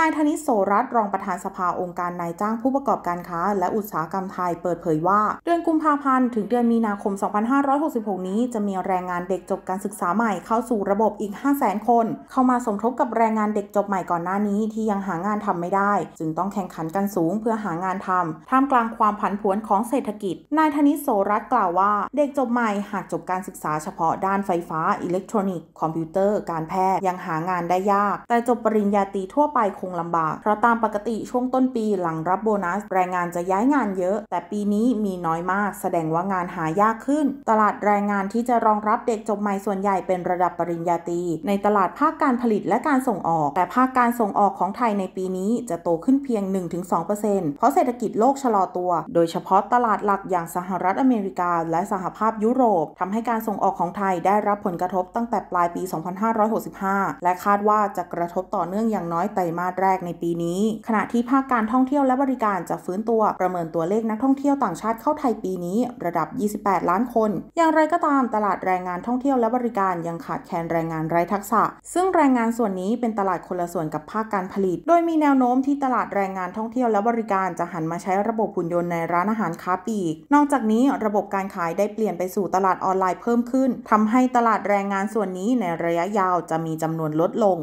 นายธนิศโสรัตรองประธานสภาองค์การนายจ้างผู้ประกอบการค้าและอุตสาหกรรมไทยเปิดเผยว่า เดือนกุมภาพันธ์ ถึงเดือนมีนาคม 2566 นี้ จะมีแรงงานเด็กจบการศึกษาใหม่เข้าสู่ระบบอีก 500,000 คน เข้ามาสมทบกับแรงงานเด็กจบใหม่ก่อนหน้านี้ที่ยังหางานทำไม่ได้ จึงต้องแข่งขันกันสูงเพื่อหางานทำท่ามกลางความผันผวนของเศรษฐกิจนายธนิศโสรัตกล่าวว่า เด็กจบใหม่หากจบการศึกษาเฉพาะด้านไฟฟ้าอิเล็กทรอนิกส์คอมพิวเตอร์การแพทย์ยังหางานได้ยาก แต่จบปริญญาตรีทั่วไปคงลาบากเพราะตามปกติช่วงต้นปีหลังรับโบนัส แรงงานจะย้ายงานเยอะ แต่ปีนี้มีน้อยมาก แสดงว่างานหายากขึ้น ตลาดแรงงานที่จะรองรับเด็กจบใหม่ส่วนใหญ่เป็นระดับปริญญาตรีในตลาดภาคการผลิตและการส่งออก แต่ภาคการส่งออกของไทยในปีนี้จะโตขึ้นเพียง 1-2%เพราะเศรษฐกิจโลกชะลอตัว โดยเฉพาะตลาดหลักอย่างสหรัฐอเมริกา และสหภาพยุโรป ทำให้การส่งออกของไทยได้รับผลกระทบตั้งแต่ปลายปี 2565 และคาดว่าจะกระทบต่อเนื่องอย่างน้อยไตรมาสแรกในปีนี้ ขณะที่ภาคการท่องเที่ยวและบริการจะฟื้นตัวประเมินตัวเลขนักท่องเที่ยวต่างชาติเข้าไทยปีนี้ ระดับ 28 ล้านคนอย่างไรก็ตามตลาดแรงงานท่องเที่ยวและบริการยังขาดแคลนแรงงานไร้ทักษะ ซึ่งแรงงานส่วนนี้เป็นตลาดคนละส่วนกับภาคการผลิต โดยมีแนวโน้มที่ตลาดแรงงานท่องเที่ยวและบริการจะหันมาใช้ระบบหุ่นยนต์ในร้านอาหารค้าปลีกนอกจากนี้ ระบบการขายได้เปลี่ยนไปสู่ตลาดออนไลน์เพิ่มขึ้น ทำให้ตลาดแรงงานส่วนนี้ในระยะยาวจะมีจำนวนลดลง